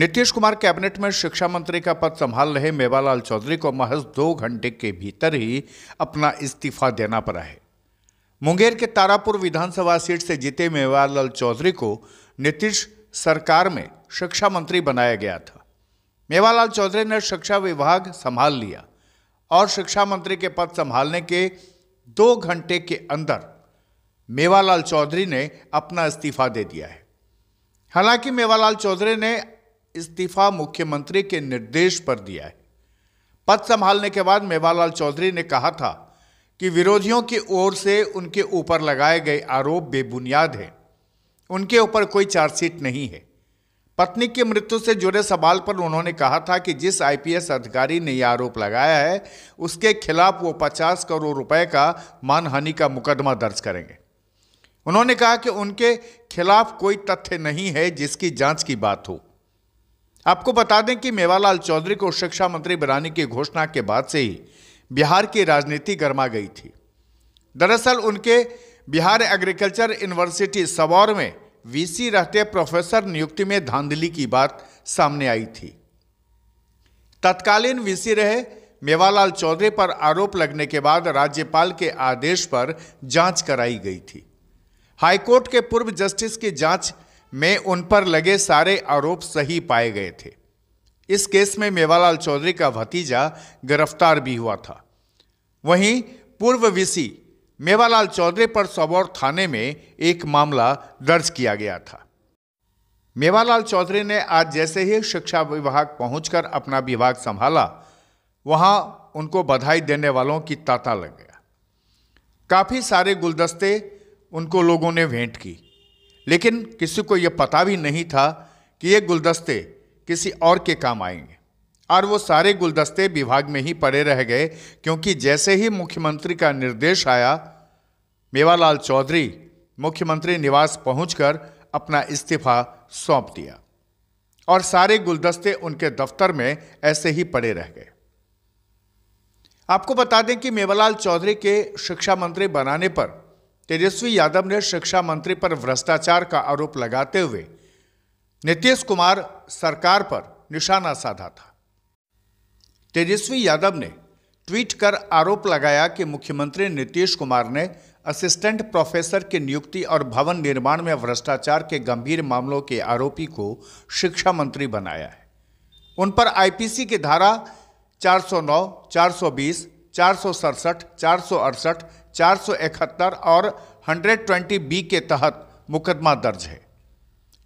Nitish Kumar cabinet में शिक्षा मंत्री का पद संभाल रहे मेवालाल चौधरी को महज दो घंटे के भीतर ही अपना इस्तीफा देना पड़ा है मुंगेर के तारापुर विधानसभा सीट से जीते मेवालाल चौधरी को नीतीश सरकार में शिक्षा मंत्री बनाया गया था मेवालाल चौधरी ने शिक्षा विभाग संभाल लिया और शिक्षा मंत्री के पद संभालने के दो घंटे के अंदर मेवालाल चौधरी ने अपना इस्तीफा दे दिया है हालांकि मेवालाल चौधरी ने इस्तीफा मुख्यमंत्री के निर्देश पर दिया है पद संभालने के बाद मेवालाल चौधरी ने कहा था कि विरोधियों की ओर से उनके ऊपर लगाए गए आरोप बेबुनियाद हैं उनके ऊपर कोई चार्जशीट नहीं है पत्नी की मृत्यु से जुड़े सवाल पर उन्होंने कहा था कि जिस आईपीएस अधिकारी ने यह आरोप लगाया है उसके खिलाफ वो 50 करोड़ रुपए का मानहानि का मुकदमा दर्ज करेंगे उन्होंने कहा कि उनके खिलाफ कोई तथ्य नहीं है जिसकी जांच की बात हो आपको बता दें कि मेवालाल चौधरी को शिक्षा मंत्री बनाने की घोषणा के बाद से ही बिहार की राजनीति गर्मा गई थी दरअसल उनके बिहार एग्रीकल्चर यूनिवर्सिटी सबौर में वीसी रहते प्रोफेसर नियुक्ति में धांधली की बात सामने आई थी तत्कालीन वीसी रहे मेवालाल चौधरी पर आरोप लगने के बाद राज्यपाल के आदेश पर जांच कराई गई थी हाईकोर्ट के पूर्व जस्टिस की जांच में उन पर लगे सारे आरोप सही पाए गए थे इस केस में मेवालाल चौधरी का भतीजा गिरफ्तार भी हुआ था वहीं पूर्व वीसी मेवालाल चौधरी पर सबौर थाने में एक मामला दर्ज किया गया था मेवालाल चौधरी ने आज जैसे ही शिक्षा विभाग पहुंचकर अपना विभाग संभाला वहां उनको बधाई देने वालों की तांता लग गया काफ़ी सारे गुलदस्ते उनको लोगों ने भेंट की लेकिन किसी को यह पता भी नहीं था कि ये गुलदस्ते किसी और के काम आएंगे और वो सारे गुलदस्ते विभाग में ही पड़े रह गए क्योंकि जैसे ही मुख्यमंत्री का निर्देश आया मेवालाल चौधरी मुख्यमंत्री निवास पहुंचकर अपना इस्तीफा सौंप दिया और सारे गुलदस्ते उनके दफ्तर में ऐसे ही पड़े रह गए आपको बता दें कि मेवालाल चौधरी के शिक्षा मंत्री बनाने पर तेजस्वी यादव ने शिक्षा मंत्री पर भ्रष्टाचार का आरोप लगाते हुए नीतीश कुमार सरकार पर निशाना साधा था तेजस्वी यादव ने ट्वीट कर आरोप लगाया कि मुख्यमंत्री नीतीश कुमार ने असिस्टेंट प्रोफेसर की नियुक्ति और भवन निर्माण में भ्रष्टाचार के गंभीर मामलों के आरोपी को शिक्षा मंत्री बनाया है उन पर आईपीसी की धारा 409, 420, चार सौ सड़सठ चार सौ अड़सठ 471 और 120 बी के तहत मुकदमा दर्ज है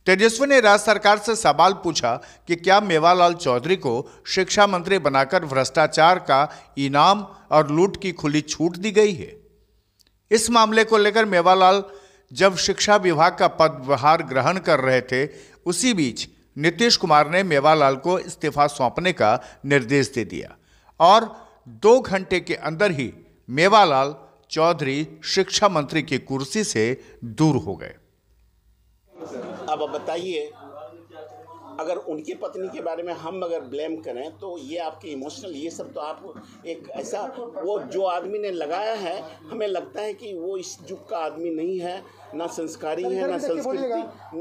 तेजस्वी ने राज्य सरकार से सवाल पूछा कि क्या मेवालाल चौधरी को शिक्षा मंत्री बनाकर भ्रष्टाचार का इनाम और लूट की खुली छूट दी गई है इस मामले को लेकर मेवालाल जब शिक्षा विभाग का पदभार ग्रहण कर रहे थे उसी बीच नीतीश कुमार ने मेवालाल को इस्तीफा सौंपने का निर्देश दे दिया और दो घंटे के अंदर ही मेवालाल चौधरी शिक्षा मंत्री की कुर्सी से दूर हो गए अब बताइए अगर उनकी पत्नी के बारे में हम अगर ब्लेम करें तो ये आपके इमोशनल ये सब तो आप एक ऐसा वो जो आदमी ने लगाया है हमें लगता है कि वो इस युग का आदमी नहीं है ना संस्कारी है ना संस्कृति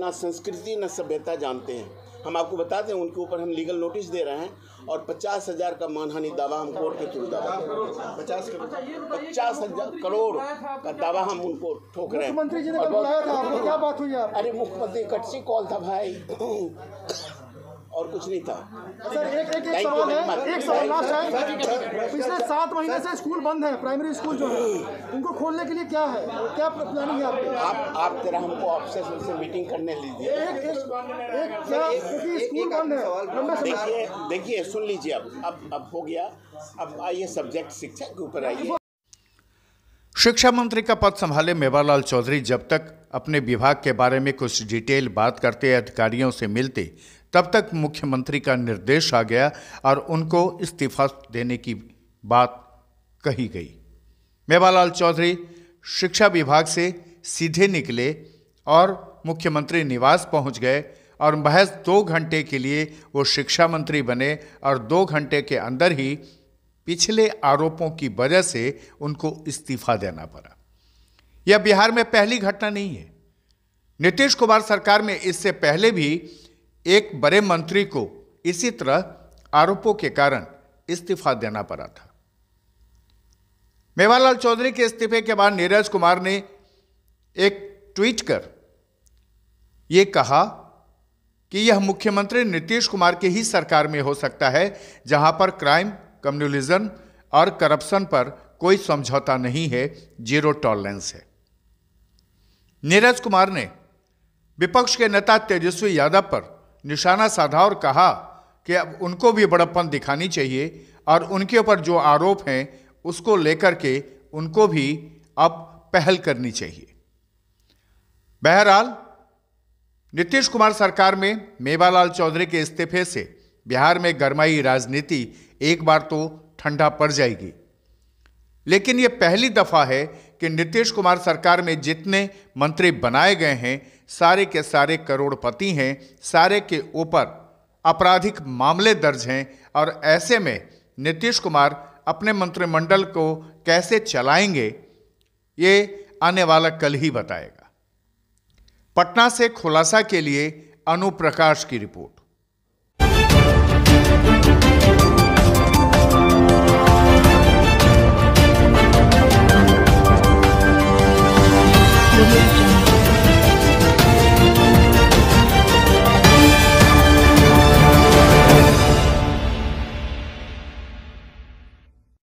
ना संस्कृति ना सभ्यता जानते हैं हम आपको बताते हैं उनके ऊपर हम लीगल नोटिस दे रहे हैं और पचास हज़ार का मानहानि दावा हम कोर्ट के थ्रू अच्छा, दावा पचास पचास हजार करोड़ का दावा हम उनको ठोक रहे हैं मुख्यमंत्री जी ने बुलाया था क्या बात हुई अरे मुख्यमंत्री कटसी कॉल था भाई और कुछ नहीं था सर एक एक एक सवाल है एक सवाल लास्ट है पिछले सात महीने से स्कूल बंद है प्राइमरी स्कूल जो है उनको खोलने के लिए क्या है क्या प्लानिंग है आपके? आप आप तेरा हमको ऑफिस से मीटिंग करने लीजिए एक एक क्या क्योंकि स्कूल बंद है देखिए देखिए सुन लीजिए अब अब अब हो गया अब आइए सब्जेक्ट शिक्षा के ऊपर आइए शिक्षा मंत्री का पद संभाले मेवालाल चौधरी जब तक अपने विभाग के बारे में कुछ डिटेल बात करते अधिकारियों से मिलते तब तक मुख्यमंत्री का निर्देश आ गया और उनको इस्तीफा देने की बात कही गई मेवालाल चौधरी शिक्षा विभाग से सीधे निकले और मुख्यमंत्री निवास पहुंच गए और महज दो घंटे के लिए वो शिक्षा मंत्री बने और दो घंटे के अंदर ही पिछले आरोपों की वजह से उनको इस्तीफा देना पड़ा यह बिहार में पहली घटना नहीं है नीतीश कुमार सरकार में इससे पहले भी एक बड़े मंत्री को इसी तरह आरोपों के कारण इस्तीफा देना पड़ा था मेवालाल चौधरी के इस्तीफे के बाद नीरज कुमार ने एक ट्वीट कर यह कहा कि यह मुख्यमंत्री नीतीश कुमार की ही सरकार में हो सकता है जहां पर क्राइम कम्युनलिज्म और करप्शन पर कोई समझौता नहीं है जीरो टॉलरेंस है नीरज कुमार ने विपक्ष के नेता तेजस्वी यादव पर निशाना साधा और कहा कि अब उनको भी बड़प्पन दिखानी चाहिए और उनके ऊपर जो आरोप हैं उसको लेकर के उनको भी अब पहल करनी चाहिए बहरहाल नीतीश कुमार सरकार में मेवालाल चौधरी के इस्तीफे से बिहार में गरमाई राजनीति एक बार तो ठंडा पड़ जाएगी लेकिन ये पहली दफ़ा है कि नीतीश कुमार सरकार में जितने मंत्री बनाए गए हैं सारे के सारे करोड़पति हैं सारे के ऊपर आपराधिक मामले दर्ज हैं और ऐसे में नीतीश कुमार अपने मंत्रिमंडल को कैसे चलाएंगे ये आने वाला कल ही बताएगा पटना से खुलासा के लिए अनुप्रकाश की रिपोर्ट